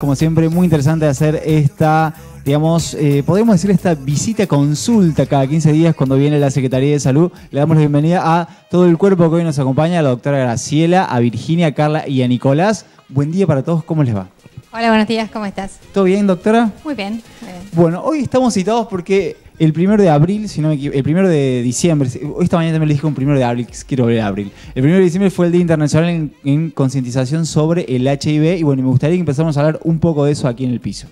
Como siempre, muy interesante hacer esta, digamos, eh, podemos decir esta visita consulta cada 15 días cuando viene la Secretaría de Salud. Le damos la bienvenida a todo el cuerpo que hoy nos acompaña, a la doctora Graciela, a Virginia, a Carla y a Nicolás. Buen día para todos, ¿cómo les va? Hola, buenos días, ¿cómo estás? ¿Todo bien, doctora? Muy bien. Bueno, hoy estamos citados porque el primero de abril, si no me equivoco, el primero de diciembre, esta mañana también le dije un primero de abril, quiero ver abril. El primero de diciembre fue el Día Internacional en, Concientización sobre el HIV y bueno, me gustaría que empezáramos a hablar un poco de eso aquí en el piso.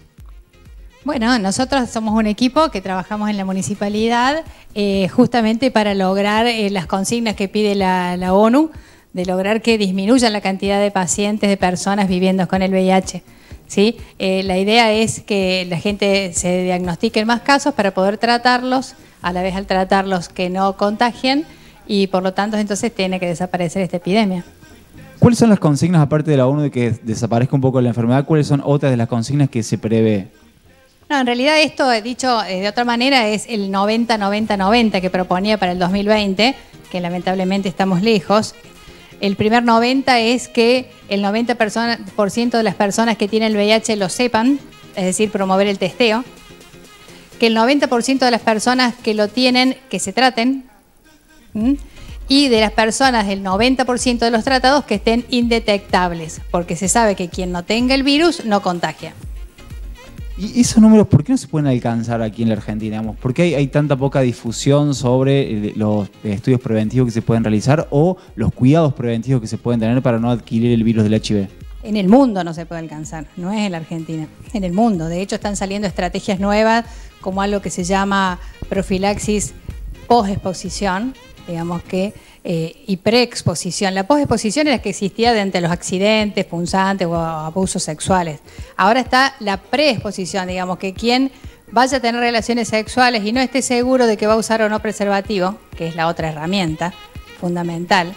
Bueno, nosotros somos un equipo que trabajamos en la municipalidad eh, justamente para lograr eh, las consignas que pide la, la ONU, de lograr que disminuya la cantidad de pacientes, de personas viviendo con el VIH. ¿sí? Eh, la idea es que la gente se diagnostique más casos para poder tratarlos, a la vez al tratarlos que no contagien y por lo tanto entonces tiene que desaparecer esta epidemia. ¿Cuáles son las consignas, aparte de la ONU, de que desaparezca un poco la enfermedad? ¿Cuáles son otras de las consignas que se prevé? No, en realidad esto, he eh, dicho eh, de otra manera, es el 90-90-90 que proponía para el 2020, que lamentablemente estamos lejos. El primer 90 es que el 90% de las personas que tienen el VIH lo sepan, es decir, promover el testeo. Que el 90% de las personas que lo tienen, que se traten. Y de las personas, el 90% de los tratados que estén indetectables, porque se sabe que quien no tenga el virus no contagia. ¿Y esos números por qué no se pueden alcanzar aquí en la Argentina? ¿Por qué hay, tanta poca difusión sobre eh, los eh, estudios preventivos que se pueden realizar o los cuidados preventivos que se pueden tener para no adquirir el virus del HIV? En el mundo no se puede alcanzar, no es en la Argentina, en el mundo. De hecho, están saliendo estrategias nuevas como algo que se llama profilaxis post-exposición, digamos que eh, y preexposición. La posexposición era la que existía entre los accidentes, punzantes o abusos sexuales. Ahora está la preexposición, digamos, que quien vaya a tener relaciones sexuales y no esté seguro de que va a usar o no preservativo, que es la otra herramienta fundamental,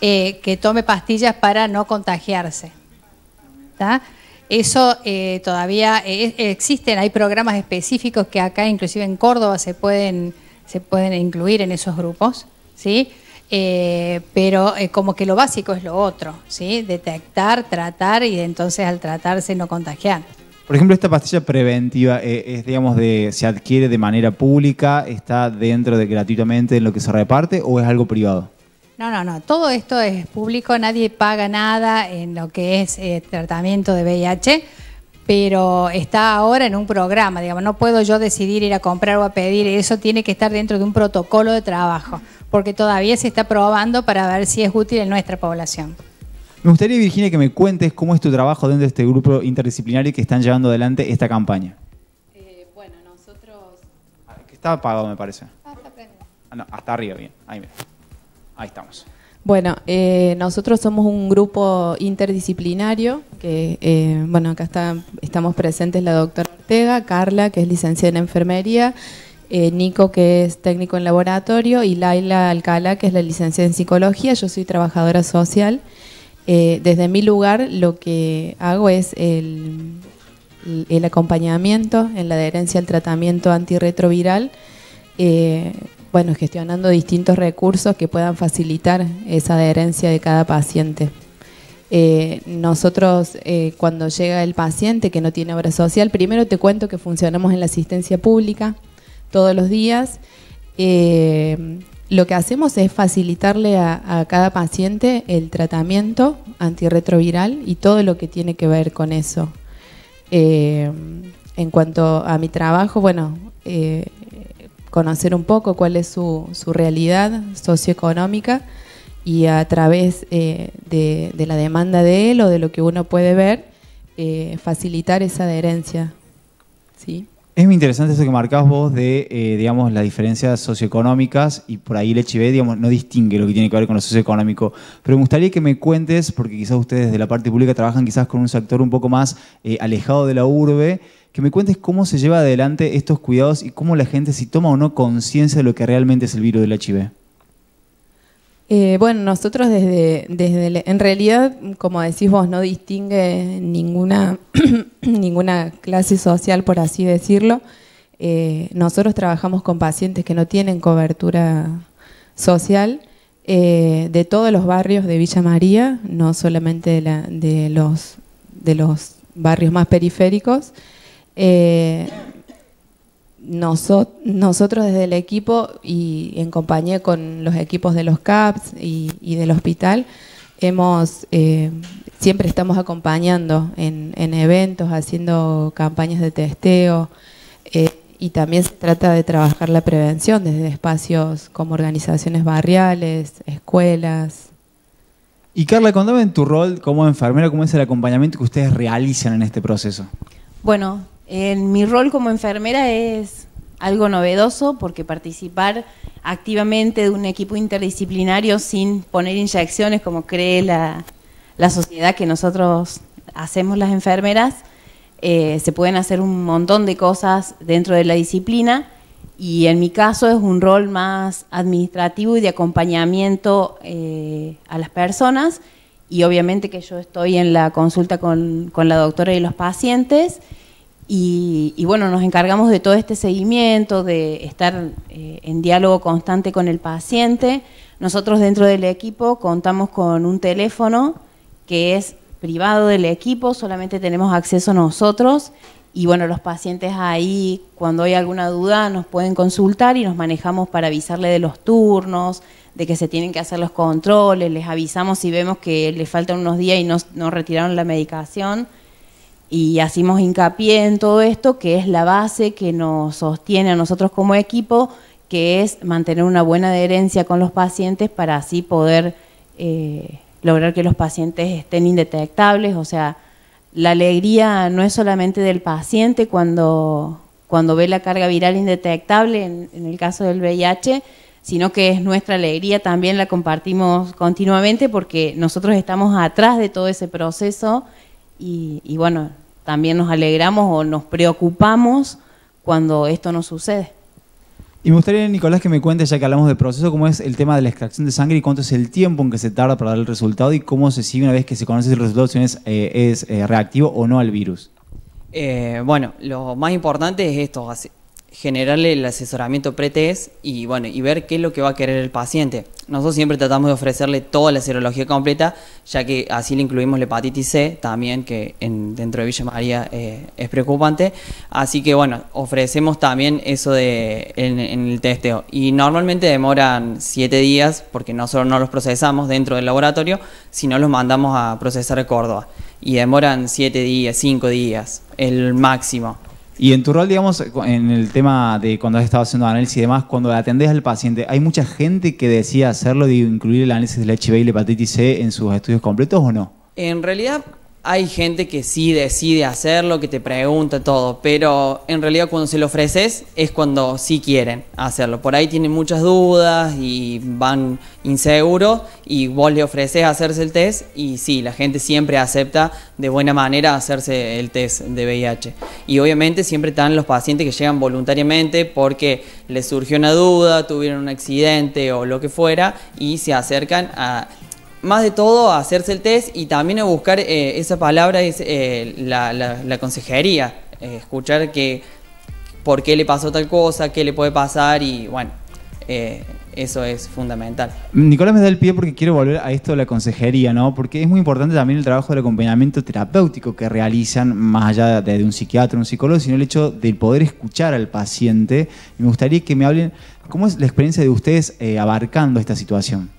eh, que tome pastillas para no contagiarse. Eso eh, todavía existe, existen, hay programas específicos que acá, inclusive en Córdoba, se pueden, se pueden incluir en esos grupos, ¿sí? Eh, pero eh, como que lo básico es lo otro, ¿sí? Detectar, tratar y entonces al tratarse no contagiar. Por ejemplo, esta pastilla preventiva eh, es, digamos, se adquiere de manera pública, está dentro de gratuitamente en lo que se reparte o es algo privado? No, no, no. Todo esto es público, nadie paga nada en lo que es tratamiento de VIH, pero está ahora en un programa, digamos, no puedo yo decidir ir a comprar o a pedir, eso tiene que estar dentro de un protocolo de trabajo porque todavía se está probando para ver si es útil en nuestra población. Me gustaría, Virginia, que me cuentes cómo es tu trabajo dentro de este grupo interdisciplinario que están llevando adelante esta campaña. Eh, bueno, nosotros... Ah, está apagado, me parece. Ah, ah, no, hasta arriba, bien. Ahí, estamos. Bueno, eh, nosotros somos un grupo interdisciplinario, que, eh, bueno, acá está, estamos presentes la doctora Ortega, Carla, que es licenciada en enfermería, eh, Nico, que es técnico en laboratorio, y Laila Alcala, que es la licenciada en psicología. Yo soy trabajadora social. Eh, desde mi lugar lo que hago es el, acompañamiento en la adherencia al tratamiento antirretroviral, eh, bueno, gestionando distintos recursos que puedan facilitar esa adherencia de cada paciente. nosotros, cuando llega el paciente que no tiene obra social, primero te cuento que funcionamos en la asistencia pública, todos los días. Eh, lo que hacemos es facilitarle a, cada paciente el tratamiento antirretroviral y todo lo que tiene que ver con eso. Eh, en cuanto a mi trabajo, bueno, eh, conocer un poco cuál es su, realidad socioeconómica y a través de, de, la demanda de él o de lo que uno puede ver, facilitar esa adherencia. ¿sí? Es muy interesante eso que marcás vos de, eh, digamos, las diferencias socioeconómicas y por ahí el digamos, no distingue lo que tiene que ver con lo socioeconómico. Pero me gustaría que me cuentes, porque quizás ustedes de la parte pública trabajan quizás con un sector un poco más eh, alejado de la urbe, que me cuentes cómo se lleva adelante estos cuidados y cómo la gente si toma o no conciencia de lo que realmente es el virus del HIV. Eh, bueno, nosotros desde, en realidad, como decís vos, no distingue ninguna, ninguna clase social, por así decirlo. Eh, nosotros trabajamos con pacientes que no tienen cobertura social eh, de todos los barrios de Villa María, no solamente de, la, de los, de los barrios más periféricos nosotros desde el equipo y en compañía con los equipos de los CAPS y, del hospital, hemos eh, siempre estamos acompañando en, eventos, haciendo campañas de testeo eh, y también se trata de trabajar la prevención desde espacios como organizaciones barriales, escuelas. Y Carla, contame en tu rol como enfermera, ¿cómo es el acompañamiento que ustedes realizan en este proceso? Bueno, en mi rol como enfermera es algo novedoso porque participar activamente de un equipo interdisciplinario sin poner inyecciones como cree la, la sociedad que nosotros hacemos las enfermeras, eh, se pueden hacer un montón de cosas dentro de la disciplina y en mi caso es un rol más administrativo y de acompañamiento eh, a las personas y obviamente que yo estoy en la consulta con, con la doctora y los pacientes y, bueno, nos encargamos de todo este seguimiento, de estar eh, en diálogo constante con el paciente. Nosotros dentro del equipo contamos con un teléfono que es privado del equipo, solamente tenemos acceso nosotros y bueno, los pacientes ahí cuando hay alguna duda nos pueden consultar y nos manejamos para avisarle de los turnos, de que se tienen que hacer los controles, les avisamos si vemos que les faltan unos días y no, no retiraron la medicación y hacemos hincapié en todo esto, que es la base que nos sostiene a nosotros como equipo, que es mantener una buena adherencia con los pacientes para así poder eh, lograr que los pacientes estén indetectables. O sea, la alegría no es solamente del paciente cuando, cuando ve la carga viral indetectable, en, el caso del VIH, sino que es nuestra alegría, también la compartimos continuamente porque nosotros estamos atrás de todo ese proceso y, y bueno, también nos alegramos o nos preocupamos cuando esto no sucede. Y me gustaría, Nicolás, que me cuentes, ya que hablamos del proceso, cómo es el tema de la extracción de sangre y cuánto es el tiempo en que se tarda para dar el resultado y cómo se sigue una vez que se conoce el resultado, es, eh, eh, reactivo o no al virus. Eh, bueno, lo más importante es esto, generarle el asesoramiento pretest y bueno, y ver qué es lo que va a querer el paciente. Nosotros siempre tratamos de ofrecerle toda la serología completa, ya que así le incluimos la hepatitis C también, que en, dentro de Villa María eh, es preocupante. Así que bueno, ofrecemos también eso de, en, el testeo. Y normalmente demoran siete días, porque nosotros no los procesamos dentro del laboratorio, sino los mandamos a procesar a Córdoba. Y demoran siete días, cinco días, el máximo. Y en tu rol, digamos, en el tema de cuando has estado haciendo análisis y demás, cuando atendés al paciente, ¿hay mucha gente que decía hacerlo, de incluir el análisis del HIV y la hepatitis C en sus estudios completos o no? En realidad, hay gente que sí decide hacerlo, que te pregunta todo, pero en realidad cuando se lo ofreces es cuando sí quieren hacerlo. Por ahí tienen muchas dudas y van inseguros y vos le ofreces hacerse el test y sí, la gente siempre acepta de buena manera hacerse el test de VIH. Y obviamente siempre están los pacientes que llegan voluntariamente porque les surgió una duda, tuvieron un accidente o lo que fuera y se acercan a más de todo hacerse el test y también a buscar eh, esa palabra, es eh, la, consejería, eh, escuchar que, por qué le pasó tal cosa, qué le puede pasar y bueno, eso es fundamental. Nicolás me da el pie porque quiero volver a esto de la consejería, ¿no? Porque es muy importante también el trabajo del acompañamiento terapéutico que realizan, más allá de, un psiquiatra, un psicólogo, sino el hecho de poder escuchar al paciente. me gustaría que me hablen, ¿cómo es la experiencia de ustedes abarcando esta situación?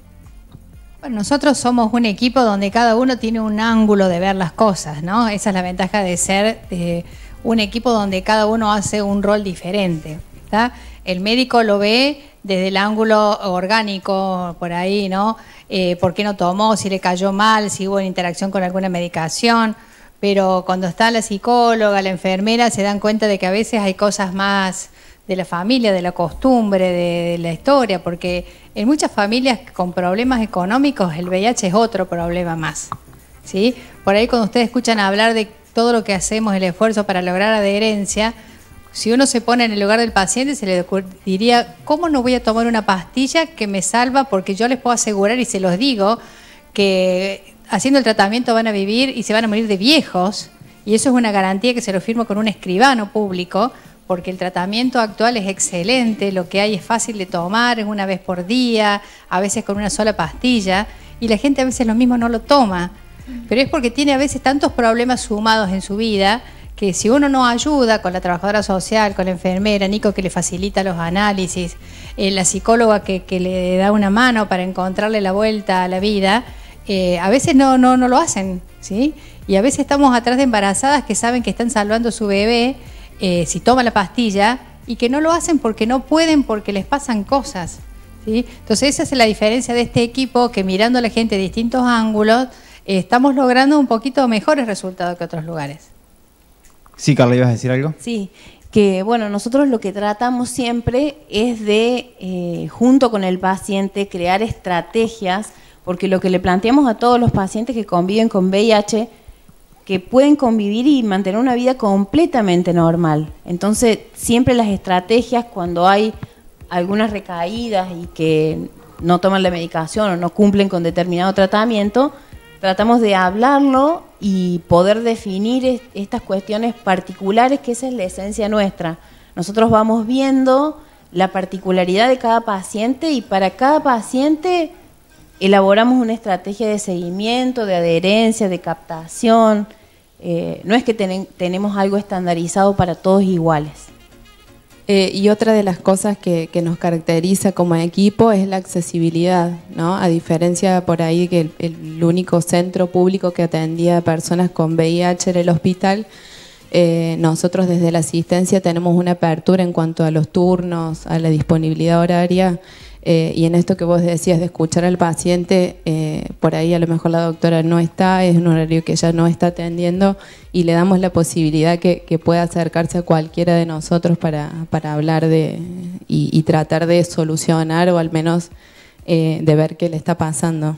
nosotros somos un equipo donde cada uno tiene un ángulo de ver las cosas, ¿no? Esa es la ventaja de ser eh, un equipo donde cada uno hace un rol diferente. El médico lo ve desde el ángulo orgánico, por ahí, ¿no? Eh, ¿Por qué no tomó? Si le cayó mal, si hubo interacción con alguna medicación. Pero cuando está la psicóloga, la enfermera, se dan cuenta de que a veces hay cosas más de la familia, de la costumbre, de la historia, porque en muchas familias con problemas económicos, el VIH es otro problema más. ¿sí? Por ahí cuando ustedes escuchan hablar de todo lo que hacemos, el esfuerzo para lograr adherencia, si uno se pone en el lugar del paciente, se le diría, ¿cómo no voy a tomar una pastilla que me salva? Porque yo les puedo asegurar y se los digo que haciendo el tratamiento van a vivir y se van a morir de viejos. Y eso es una garantía que se lo firmo con un escribano público porque el tratamiento actual es excelente, lo que hay es fácil de tomar, es una vez por día, a veces con una sola pastilla, y la gente a veces lo mismo no lo toma, pero es porque tiene a veces tantos problemas sumados en su vida que si uno no ayuda con la trabajadora social, con la enfermera, Nico que le facilita los análisis, eh, la psicóloga que, le da una mano para encontrarle la vuelta a la vida, eh, a veces no, no, no lo hacen, ¿sí? Y a veces estamos atrás de embarazadas que saben que están salvando su bebé eh, si toma la pastilla y que no lo hacen porque no pueden, porque les pasan cosas. Entonces esa es la diferencia de este equipo que mirando a la gente de distintos ángulos estamos logrando un poquito mejores resultados que otros lugares. Sí, Carla, ¿ibas a decir algo? Sí, que bueno, nosotros lo que tratamos siempre es de, eh, junto con el paciente, crear estrategias, porque lo que le planteamos a todos los pacientes que conviven con VIH que pueden convivir y mantener una vida completamente normal. Entonces, siempre las estrategias cuando hay algunas recaídas y que no toman la medicación o no cumplen con determinado tratamiento, tratamos de hablarlo y poder definir estas cuestiones particulares, que esa es la esencia nuestra. Nosotros vamos viendo la particularidad de cada paciente y para cada paciente elaboramos una estrategia de seguimiento, de adherencia, de captación. Eh, no es que tenemos algo estandarizado para todos iguales. Eh, y otra de las cosas que, nos caracteriza como equipo es la accesibilidad, ¿no? A diferencia por ahí que el, único centro público que atendía a personas con VIH era el hospital, eh, nosotros desde la asistencia tenemos una apertura en cuanto a los turnos, a la disponibilidad horaria eh, y en esto que vos decías de escuchar al paciente, eh, por ahí a lo mejor la doctora no está, es un horario que ella no está atendiendo y le damos la posibilidad que, pueda acercarse a cualquiera de nosotros para, hablar de, y, tratar de solucionar o al menos eh, de ver qué le está pasando.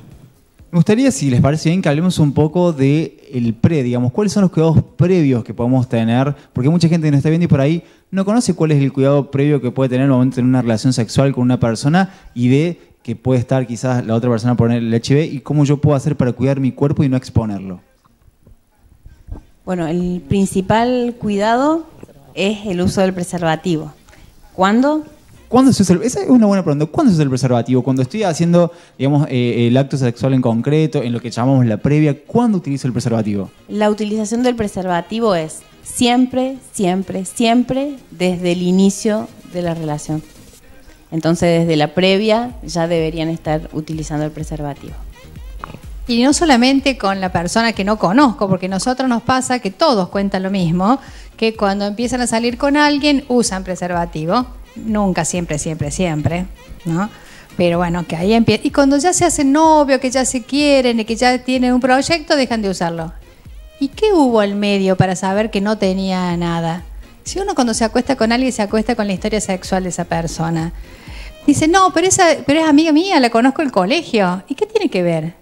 Me gustaría, si les parece bien, que hablemos un poco del pre, digamos, cuáles son los cuidados previos que podemos tener, porque mucha gente que nos está viendo y por ahí no conoce cuál es el cuidado previo que puede tener en momento de tener una relación sexual con una persona y de que puede estar quizás la otra persona poner el HIV y cómo yo puedo hacer para cuidar mi cuerpo y no exponerlo. Bueno, el principal cuidado es el uso del preservativo. ¿Cuándo? ¿Cuándo se usa el, esa es una buena pregunta. ¿Cuándo se usa el preservativo? Cuando estoy haciendo, digamos, eh, el acto sexual en concreto, en lo que llamamos la previa, ¿cuándo utilizo el preservativo? La utilización del preservativo es siempre, siempre, siempre desde el inicio de la relación. Entonces, desde la previa ya deberían estar utilizando el preservativo. Y no solamente con la persona que no conozco, porque a nosotros nos pasa que todos cuentan lo mismo, que cuando empiezan a salir con alguien usan preservativo nunca, siempre, siempre, siempre, ¿no? Pero bueno, que ahí empieza. Y cuando ya se hacen novio, que ya se quieren y que ya tienen un proyecto, dejan de usarlo. ¿Y qué hubo al medio para saber que no tenía nada? Si uno cuando se acuesta con alguien se acuesta con la historia sexual de esa persona. Dice, no, pero, esa, pero es amiga mía, la conozco el colegio. ¿Y qué tiene que ver?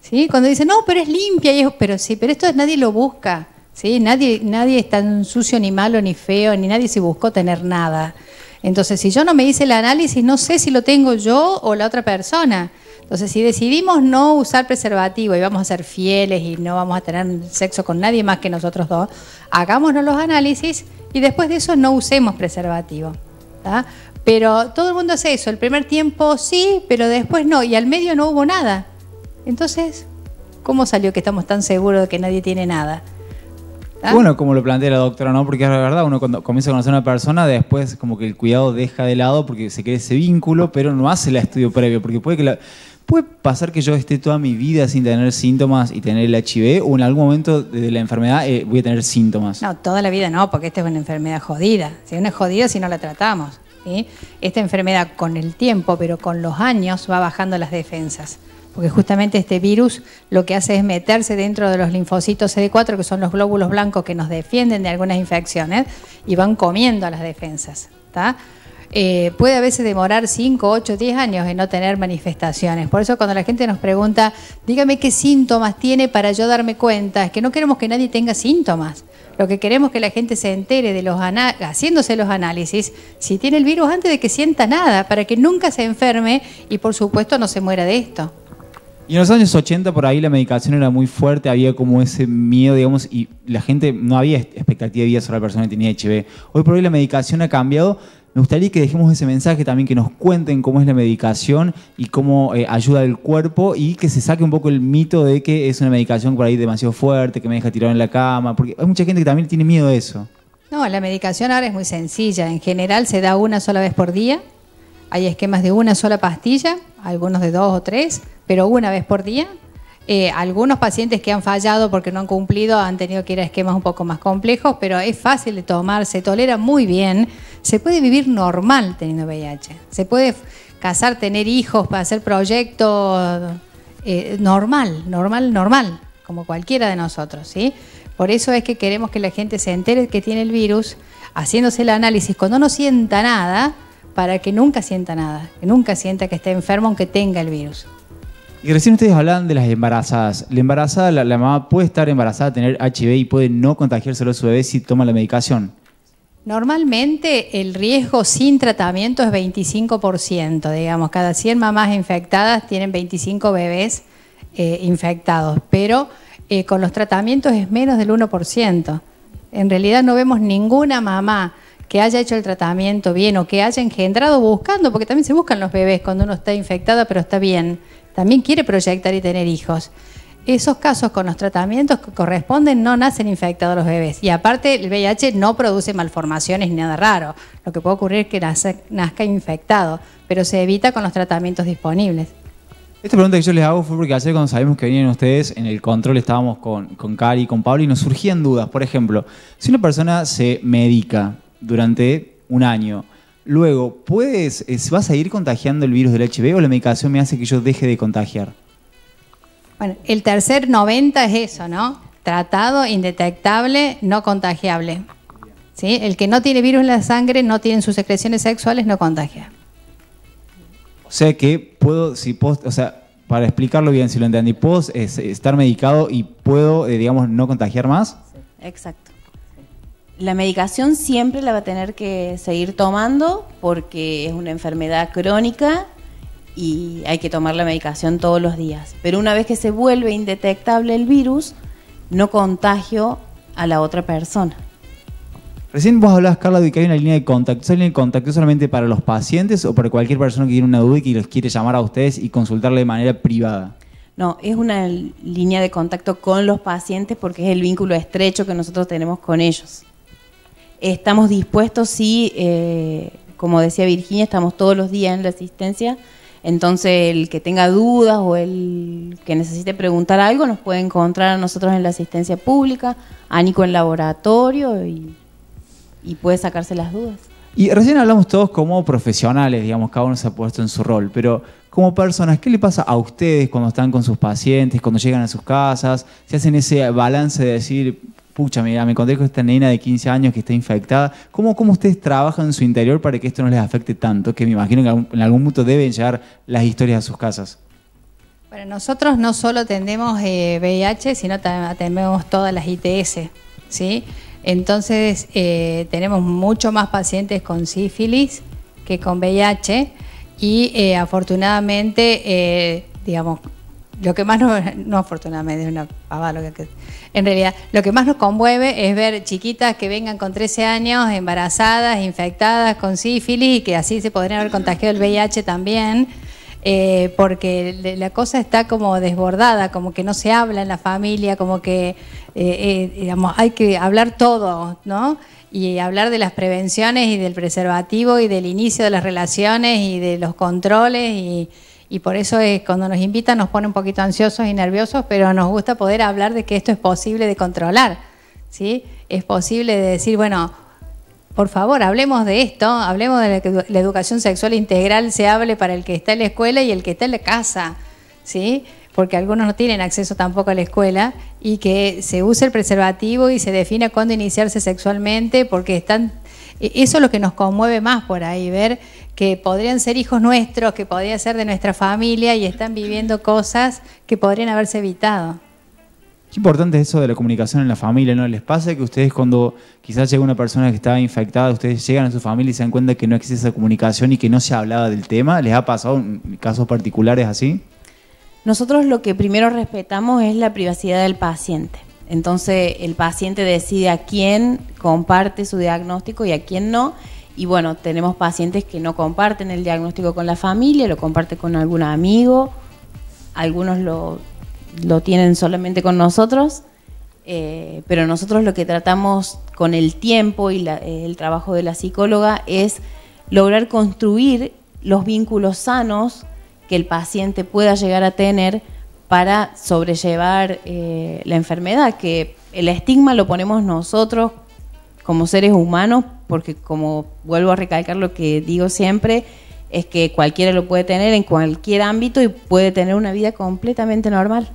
¿Sí? Cuando dice, no, pero es limpia, y pero sí, pero esto nadie lo busca. ¿sí? Nadie, nadie es tan sucio, ni malo, ni feo, ni nadie se buscó tener nada. Entonces, si yo no me hice el análisis, no sé si lo tengo yo o la otra persona. Entonces, si decidimos no usar preservativo y vamos a ser fieles y no vamos a tener sexo con nadie más que nosotros dos, hagámonos los análisis y después de eso no usemos preservativo. Pero todo el mundo hace eso. El primer tiempo sí, pero después no. Y al medio no hubo nada. Entonces, ¿cómo salió que estamos tan seguros de que nadie tiene nada? ¿Ah? Bueno, como lo plantea la doctora, ¿no? Porque es la verdad, uno cuando comienza a conocer a una persona, después como que el cuidado deja de lado porque se crea ese vínculo, pero no hace el estudio previo, porque puede que Puede pasar que yo esté toda mi vida sin tener síntomas y tener el HIV o en algún momento de la enfermedad eh, voy a tener síntomas. No, toda la vida no, porque esta es una enfermedad jodida. Si una es jodida si no la tratamos. Esta enfermedad con el tiempo, pero con los años, va bajando las defensas porque justamente este virus lo que hace es meterse dentro de los linfocitos CD4, que son los glóbulos blancos que nos defienden de algunas infecciones, y van comiendo a las defensas. Eh, puede a veces demorar 5, 8, 10 años en no tener manifestaciones. Por eso cuando la gente nos pregunta, dígame qué síntomas tiene para yo darme cuenta, es que no queremos que nadie tenga síntomas. Lo que queremos es que la gente se entere de los haciéndose los análisis si tiene el virus antes de que sienta nada, para que nunca se enferme y por supuesto no se muera de esto. Y en los años 80 por ahí la medicación era muy fuerte, había como ese miedo, digamos, y la gente no había expectativa de vida sobre la persona que tenía HIV. Hoy por hoy la medicación ha cambiado. Me gustaría que dejemos ese mensaje también, que nos cuenten cómo es la medicación y cómo eh, ayuda al cuerpo y que se saque un poco el mito de que es una medicación por ahí demasiado fuerte, que me deja tirado en la cama, porque hay mucha gente que también tiene miedo a eso. No, la medicación ahora es muy sencilla. En general se da una sola vez por día hay esquemas de una sola pastilla, algunos de dos o tres, pero una vez por día. Eh, algunos pacientes que han fallado porque no han cumplido han tenido que ir a esquemas un poco más complejos, pero es fácil de tomar, se tolera muy bien, se puede vivir normal teniendo VIH, se puede casar, tener hijos, para hacer proyectos eh, normal, normal, normal, como cualquiera de nosotros, Por eso es que queremos que la gente se entere que tiene el virus, haciéndose el análisis cuando no sienta nada para que nunca sienta nada, que nunca sienta que esté enfermo aunque tenga el virus. Y recién ustedes hablaban de las embarazadas. La embarazada, la, mamá puede estar embarazada, tener HIV y puede no contagiárselo a su bebé si toma la medicación. Normalmente el riesgo sin tratamiento es 25%, digamos, cada 100 mamás infectadas tienen 25 bebés eh, infectados, pero eh, con los tratamientos es menos del 1%. En realidad no vemos ninguna mamá que haya hecho el tratamiento bien o que haya engendrado buscando, porque también se buscan los bebés cuando uno está infectado, pero está bien, también quiere proyectar y tener hijos. Esos casos con los tratamientos que corresponden no nacen infectados los bebés. Y aparte el VIH no produce malformaciones ni nada raro. Lo que puede ocurrir es que nazca infectado, pero se evita con los tratamientos disponibles. Esta pregunta que yo les hago fue porque ayer cuando sabemos que venían ustedes, en el control estábamos con, con Cari y con Pablo y nos surgían dudas. Por ejemplo, si una persona se medica, durante un año. Luego, ¿puedes, eh, ¿vas a ir contagiando el virus del HB o la medicación me hace que yo deje de contagiar? Bueno, el tercer 90 es eso, ¿no? Tratado, indetectable, no contagiable. ¿Sí? El que no tiene virus en la sangre, no tiene sus secreciones sexuales, no contagia. O sea que puedo, si post, o sea, para explicarlo bien, si lo entendí, puedo eh, estar medicado y puedo, eh, digamos, no contagiar más. exacto. La medicación siempre la va a tener que seguir tomando porque es una enfermedad crónica y hay que tomar la medicación todos los días. Pero una vez que se vuelve indetectable el virus, no contagio a la otra persona. Recién vos hablabas, Carla, de que hay una línea de contacto. ¿Esa línea de contacto solamente para los pacientes o para cualquier persona que tiene una duda y que los quiere llamar a ustedes y consultarle de manera privada? No, es una línea de contacto con los pacientes porque es el vínculo estrecho que nosotros tenemos con ellos. Estamos dispuestos, sí, eh, como decía Virginia, estamos todos los días en la asistencia. Entonces, el que tenga dudas o el que necesite preguntar algo nos puede encontrar a nosotros en la asistencia pública, a Nico en laboratorio y, y puede sacarse las dudas. Y recién hablamos todos como profesionales, digamos, cada uno se ha puesto en su rol, pero como personas, ¿qué le pasa a ustedes cuando están con sus pacientes, cuando llegan a sus casas? ¿Se hacen ese balance de decir pucha, mira, me conté con esta nena de 15 años que está infectada. ¿Cómo, ¿Cómo ustedes trabajan en su interior para que esto no les afecte tanto? Que me imagino que en algún punto deben llegar las historias a sus casas. Bueno, nosotros no solo atendemos VIH, eh, sino también atendemos todas las ITS, ¿sí? Entonces eh, tenemos mucho más pacientes con sífilis que con VIH y eh, afortunadamente, digamos, lo que más nos, no afortunadamente, es una que, en realidad, lo que más nos conmueve es ver chiquitas que vengan con 13 años embarazadas, infectadas con sífilis y que así se podrían haber contagiado el VIH también. Eh, porque la cosa está como desbordada, como que no se habla en la familia, como que eh, eh, digamos, hay que hablar todo, ¿no? Y hablar de las prevenciones y del preservativo y del inicio de las relaciones y de los controles y, y por eso es cuando nos invitan nos pone un poquito ansiosos y nerviosos, pero nos gusta poder hablar de que esto es posible de controlar, ¿sí? Es posible de decir, bueno, por favor, hablemos de esto, hablemos de que la educación sexual integral se hable para el que está en la escuela y el que está en la casa, ¿sí? Porque algunos no tienen acceso tampoco a la escuela y que se use el preservativo y se defina cuándo iniciarse sexualmente porque están e-, eso es lo que nos conmueve más por ahí, ver que podrían ser hijos nuestros, que podrían ser de nuestra familia y están viviendo cosas que podrían haberse evitado. Qué importante eso de la comunicación en la familia, ¿no? ¿Les pasa que ustedes cuando quizás llega una persona que está infectada, ustedes llegan a su familia y se dan cuenta que no existe esa comunicación y que no se hablaba del tema? ¿Les ha pasado casos particulares así? Nosotros lo que primero respetamos es la privacidad del paciente. Entonces el paciente decide a quién comparte su diagnóstico y a quién no. Y bueno, tenemos pacientes que no comparten el diagnóstico con la familia, lo comparten con algún amigo, algunos lo, tienen solamente con nosotros, eh, pero nosotros lo que tratamos con el tiempo y el trabajo de la psicóloga es lograr construir los vínculos sanos que el paciente pueda llegar a tener para sobrellevar eh, la enfermedad, que el estigma lo ponemos nosotros como seres humanos, porque como vuelvo a recalcar lo que digo siempre, es que cualquiera lo puede tener en cualquier ámbito y puede tener una vida completamente normal.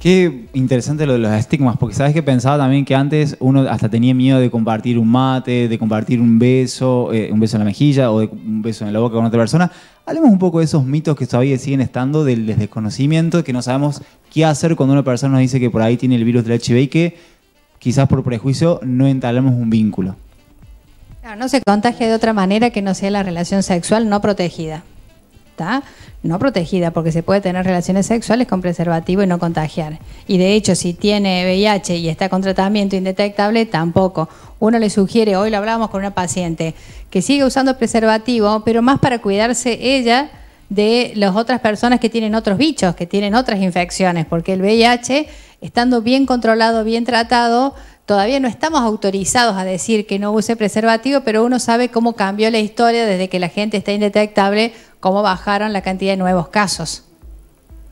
Qué interesante lo de los estigmas, porque sabes que pensaba también que antes uno hasta tenía miedo de compartir un mate, de compartir un beso, eh, un beso en la mejilla o un beso en la boca con otra persona. Hablemos un poco de esos mitos que todavía siguen estando del desconocimiento, que no sabemos qué hacer cuando una persona nos dice que por ahí tiene el virus del HIV y que quizás por prejuicio no entablamos un vínculo. Claro, no se contagia de otra manera que no sea la relación sexual no protegida no protegida, porque se puede tener relaciones sexuales con preservativo y no contagiar. Y de hecho, si tiene VIH y está con tratamiento indetectable, tampoco. Uno le sugiere, hoy lo hablábamos con una paciente, que sigue usando preservativo, pero más para cuidarse ella de las otras personas que tienen otros bichos, que tienen otras infecciones, porque el VIH, estando bien controlado, bien tratado, Todavía no estamos autorizados a decir que no use preservativo, pero uno sabe cómo cambió la historia desde que la gente está indetectable, cómo bajaron la cantidad de nuevos casos.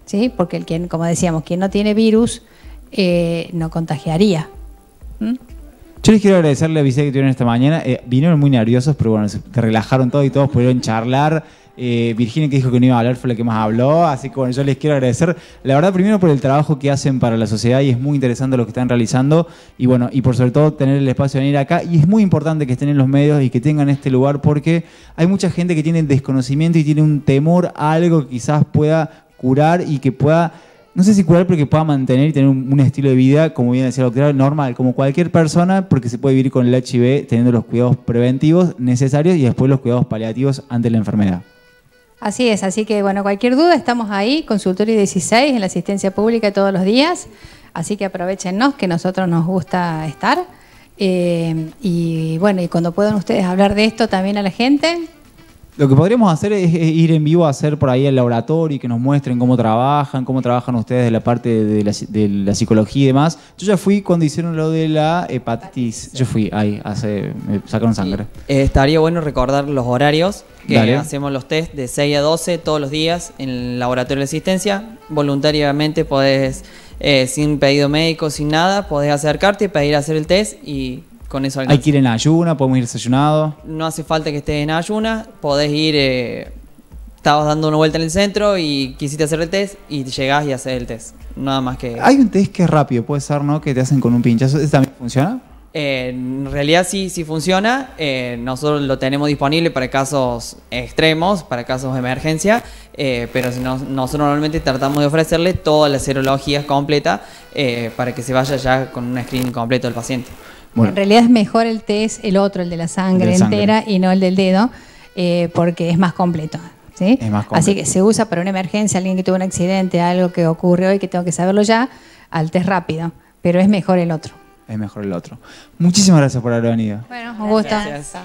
¿Sí? Porque el quien, como decíamos, quien no tiene virus eh, no contagiaría. ¿Mm? Yo les quiero agradecer la visita que tuvieron esta mañana. Eh, vinieron muy nerviosos, pero bueno, se relajaron todos y todos pudieron charlar. Eh, Virginia que dijo que no iba a hablar fue la que más habló, así que bueno, yo les quiero agradecer, la verdad primero por el trabajo que hacen para la sociedad y es muy interesante lo que están realizando y bueno, y por sobre todo tener el espacio de venir acá y es muy importante que estén en los medios y que tengan este lugar porque hay mucha gente que tiene desconocimiento y tiene un temor a algo que quizás pueda curar y que pueda no sé si curar, pero que pueda mantener y tener un, estilo de vida, como bien decía la doctora, normal, como cualquier persona, porque se puede vivir con el HIV teniendo los cuidados preventivos necesarios y después los cuidados paliativos ante la enfermedad. Así es, así que bueno, cualquier duda estamos ahí, consultorio 16 en la asistencia pública todos los días, así que aprovechenos que nosotros nos gusta estar. Eh, y bueno, y cuando puedan ustedes hablar de esto también a la gente, lo que podríamos hacer es, ir en vivo a hacer por ahí el laboratorio y que nos muestren cómo trabajan, cómo trabajan ustedes de la parte de la, psicología y demás. Yo ya fui cuando hicieron lo de la hepatitis. Yo fui ahí, hace, me sacaron sangre. Eh, estaría bueno recordar los horarios, que hacemos los test de 6 a 12 todos los días en el laboratorio de asistencia. Voluntariamente podés, eh, sin pedido médico, sin nada, podés acercarte, pedir hacer el test y eso Hay que ir en ayuna, podemos ir desayunado. No hace falta que estés en ayuna, podés ir, eh, estabas dando una vuelta en el centro y quisiste hacer el test y llegás y haces el test. Nada más que... Hay un test que es rápido, puede ser, ¿no? Que te hacen con un pinchazo. ¿eso también funciona? Eh, en realidad sí, sí funciona. Eh, nosotros lo tenemos disponible para casos extremos, para casos de emergencia, pero si no, nosotros normalmente tratamos de ofrecerle toda la serología completa para que se vaya ya con un screening completo del paciente. En realidad es mejor el test, el otro, el de la sangre entera y no el del dedo, eh, porque es más completo. Así que se usa para una emergencia, alguien que tuvo un accidente, algo que ocurrió y que tengo que saberlo ya, al test rápido, pero es mejor el otro. Es mejor el otro. Muchísimas gracias por haber venido. Bueno, un gusto.